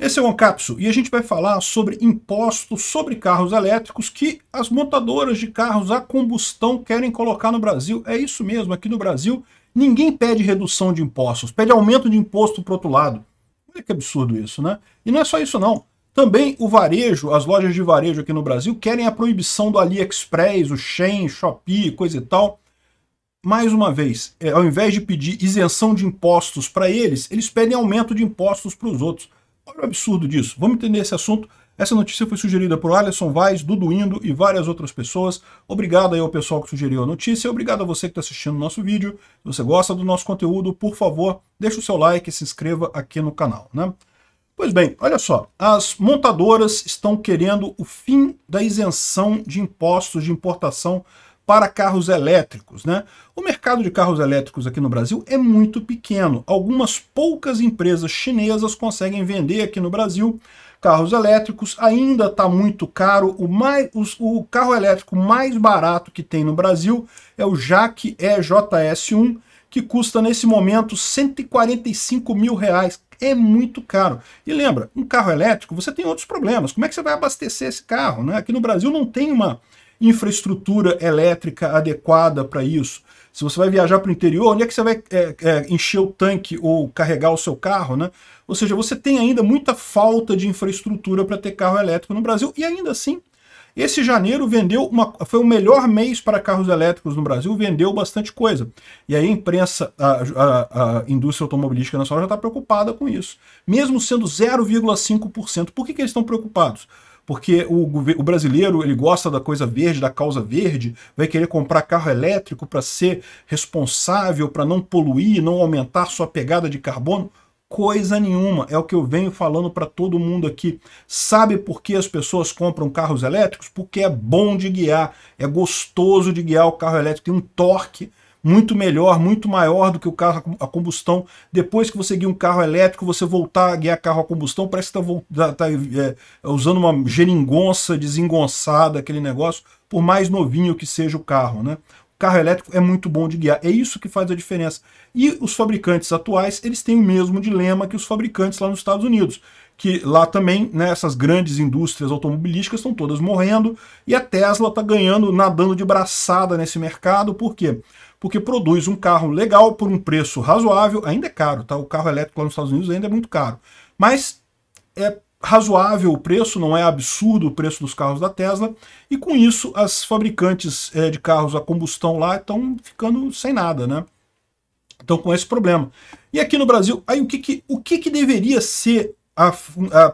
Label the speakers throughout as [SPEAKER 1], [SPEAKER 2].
[SPEAKER 1] Esse é o Ancapsu e a gente vai falar sobre impostos sobre carros elétricos que as montadoras de carros a combustão querem colocar no Brasil. É isso mesmo, aqui no Brasil ninguém pede redução de impostos, pede aumento de imposto para outro lado. Olha que absurdo isso, né? E não é só isso não. Também o varejo, as lojas de varejo aqui no Brasil querem a proibição do AliExpress, o Shein, Shopee, coisa e tal. Mais uma vez, é, ao invés de pedir isenção de impostos para eles, eles pedem aumento de impostos para os outros. Olha o absurdo disso. Vamos entender esse assunto. Essa notícia foi sugerida por Alisson Vaz, Duduindo e várias outras pessoas. Obrigado aí ao pessoal que sugeriu a notícia. Obrigado a você que está assistindo o nosso vídeo. Se você gosta do nosso conteúdo, por favor, deixe o seu like e se inscreva aqui no canal. Né? Pois bem, olha só. As montadoras estão querendo o fim da isenção de impostos de importação para carros elétricos. Né? O mercado de carros elétricos aqui no Brasil é muito pequeno. Algumas poucas empresas chinesas conseguem vender aqui no Brasil carros elétricos. Ainda está muito caro. O, mais, os, o carro elétrico mais barato que tem no Brasil é o Jaque EJS1, que custa nesse momento 145 mil reais. É muito caro. E lembra, um carro elétrico você tem outros problemas. Como é que você vai abastecer esse carro? Né? Aqui no Brasil não tem uma infraestrutura elétrica adequada para isso. Se você vai viajar para o interior, onde é que você vai é, é, encher o tanque ou carregar o seu carro, né? Ou seja, você tem ainda muita falta de infraestrutura para ter carro elétrico no Brasil e ainda assim esse janeiro vendeu uma, foi o melhor mês para carros elétricos no Brasil, vendeu bastante coisa. E aí a imprensa, a, a, a indústria automobilística nacional já está preocupada com isso. Mesmo sendo 0,5%. Por que, que eles estão preocupados? porque o, o, brasileiro ele gosta da coisa verde, da causa verde, vai querer comprar carro elétrico para ser responsável, para não poluir, não aumentar sua pegada de carbono. Coisa nenhuma, é o que eu venho falando para todo mundo aqui. Sabe por que as pessoas compram carros elétricos? Porque é bom de guiar, é gostoso de guiar o carro elétrico, tem um torque muito melhor, muito maior do que o carro a combustão. Depois que você guia um carro elétrico, você voltar a guiar carro a combustão, parece que está tá, tá, é, usando uma geringonça desengonçada, aquele negócio, por mais novinho que seja o carro, né? O carro elétrico é muito bom de guiar, é isso que faz a diferença. E os fabricantes atuais, eles têm o mesmo dilema que os fabricantes lá nos Estados Unidos que lá também né, essas grandes indústrias automobilísticas estão todas morrendo e a Tesla está ganhando, nadando de braçada nesse mercado, por quê? porque produz um carro legal por um preço razoável, ainda é caro, tá? O carro elétrico lá nos Estados Unidos ainda é muito caro, mas é razoável o preço, não é absurdo o preço dos carros da Tesla, e com isso as fabricantes é, de carros a combustão lá estão ficando sem nada, né? Então com esse problema. E aqui no Brasil, aí o que que, o que, que deveria ser a,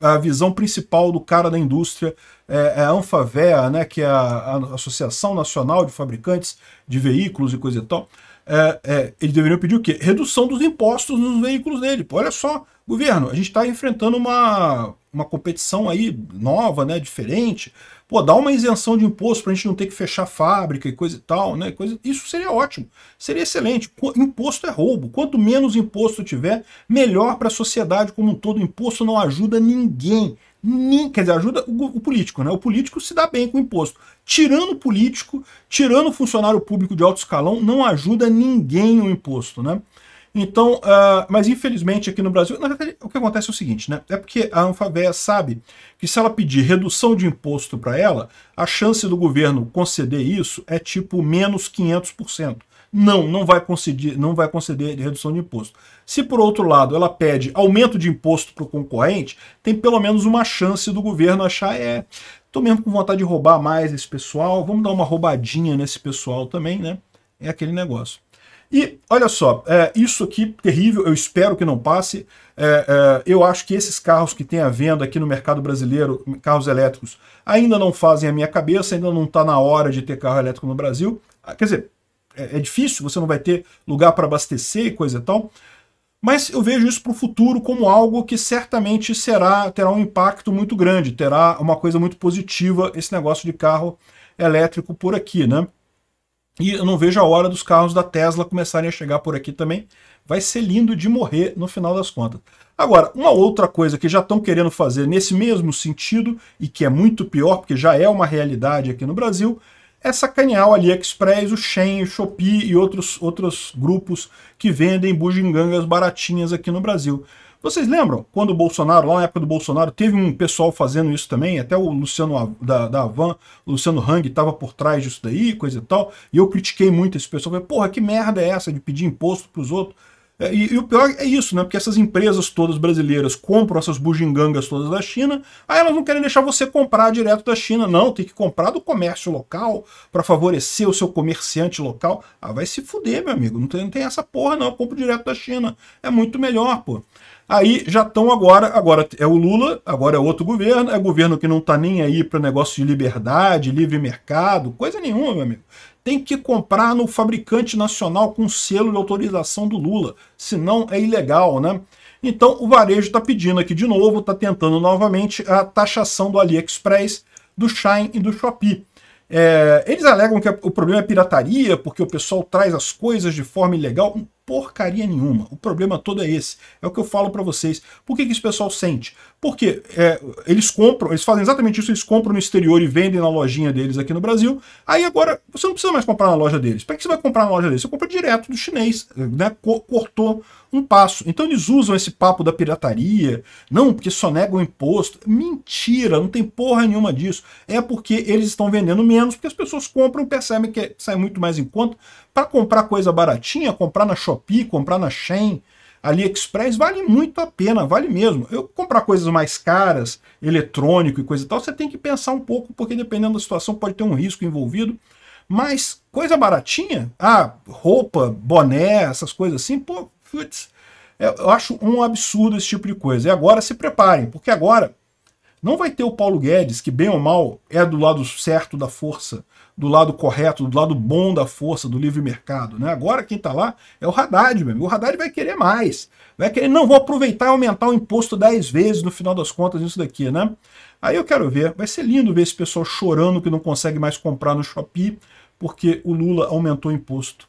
[SPEAKER 1] a, a, visão principal do cara da indústria é, é a Anfavea, né, que é a, a, Associação Nacional de Fabricantes de Veículos e coisa e tal. É, é, eles deveriam pedir o quê? Redução dos impostos nos veículos dele. Pô, olha só, governo, a gente está enfrentando uma, uma competição aí nova, né, diferente. Pô, dá uma isenção de imposto para a gente não ter que fechar fábrica e coisa e tal, né? Coisa, isso seria ótimo, seria excelente. Imposto é roubo. Quanto menos imposto tiver, melhor para a sociedade como um todo. imposto não ajuda ninguém. Nem, quer dizer, ajuda o, o, político, né? O político se dá bem com o imposto. Tirando o político, tirando o funcionário público de alto escalão, não ajuda ninguém o imposto, né? Então, uh, mas infelizmente aqui no Brasil, na verdade, o que acontece é o seguinte, né? É porque a Anfavea sabe que se ela pedir redução de imposto para ela, a chance do governo conceder isso é tipo menos 500%. Não, não vai conceder, não vai conceder redução de imposto. Se por outro lado ela pede aumento de imposto para o concorrente, tem pelo menos uma chance do governo achar é, tô mesmo com vontade de roubar mais esse pessoal, vamos dar uma roubadinha nesse pessoal também, né? É aquele negócio. E olha só, é, isso aqui terrível, eu espero que não passe. É, é, eu acho que esses carros que tem à venda aqui no mercado brasileiro, carros elétricos, ainda não fazem a minha cabeça, ainda não está na hora de ter carro elétrico no Brasil. Ah, quer dizer, é, é, difícil, você não vai ter lugar para abastecer e coisa e tal. Mas eu vejo isso para o futuro como algo que certamente será, terá um impacto muito grande, terá uma coisa muito positiva esse negócio de carro elétrico por aqui, né? E eu não vejo a hora dos carros da Tesla começarem a chegar por aqui também. Vai ser lindo de morrer no final das contas. Agora, uma outra coisa que já estão querendo fazer nesse mesmo sentido, e que é muito pior, porque já é uma realidade aqui no Brasil, é sacanear o AliExpress, o Shen o Shopee e outros, outros grupos que vendem bugigangas baratinhas aqui no Brasil. Vocês lembram quando o Bolsonaro, lá na época do Bolsonaro, teve um pessoal fazendo isso também? Até o Luciano da, da van o Luciano Hang, estava por trás disso daí, coisa e tal. E eu critiquei muito esse pessoal. Falei, porra, que merda é essa de pedir imposto para os outros? É, e, e, o pior é isso, né? Porque essas empresas todas brasileiras compram essas bugigangas todas da China, aí elas não querem deixar você comprar direto da China, não. Tem que comprar do comércio local para favorecer o seu comerciante local. Ah, vai se fuder, meu amigo. Não tem, não tem essa porra, não. Eu compro direto da China. É muito melhor, pô. Aí já estão agora, agora é o Lula, agora é outro governo, é governo que não está nem aí para negócio de liberdade, livre mercado, coisa nenhuma, meu amigo tem que comprar no fabricante nacional com selo de autorização do Lula, senão é ilegal, né? Então o varejo está pedindo aqui de novo, está tentando novamente a taxação do AliExpress, do Shine e do Shopee. É, eles alegam que o problema é pirataria, porque o pessoal traz as coisas de forma ilegal porcaria nenhuma. O problema todo é esse. É o que eu falo para vocês. Por que, que esse pessoal sente? Porque é, eles compram, eles fazem exatamente isso, eles compram no exterior e vendem na lojinha deles aqui no Brasil. Aí agora, você não precisa mais comprar na loja deles. Para que você vai comprar na loja deles? Você compra direto do chinês, né? Cortou um passo. Então eles usam esse papo da pirataria, não, porque só negam imposto. Mentira, não tem porra nenhuma disso. É porque eles estão vendendo menos, porque as pessoas compram e percebem que sai muito mais em conta. Para comprar coisa baratinha, comprar na Shopee, comprar na Shein, AliExpress, vale muito a pena, vale mesmo. Eu comprar coisas mais caras, eletrônico e coisa e tal, você tem que pensar um pouco, porque dependendo da situação pode ter um risco envolvido. Mas coisa baratinha, ah, roupa, boné, essas coisas assim, pô, Putz, é, eu acho um absurdo esse tipo de coisa. E agora se preparem, porque agora não vai ter o Paulo Guedes, que bem ou mal é do lado certo da força, do lado correto, do lado bom da força, do livre mercado. Né? Agora quem está lá é o Haddad, meu amigo. O Haddad vai querer mais. Vai querer, não, vou aproveitar e aumentar o imposto 10 vezes no final das contas, isso daqui, né? Aí eu quero ver, vai ser lindo ver esse pessoal chorando que não consegue mais comprar no Shopee porque o Lula aumentou o imposto.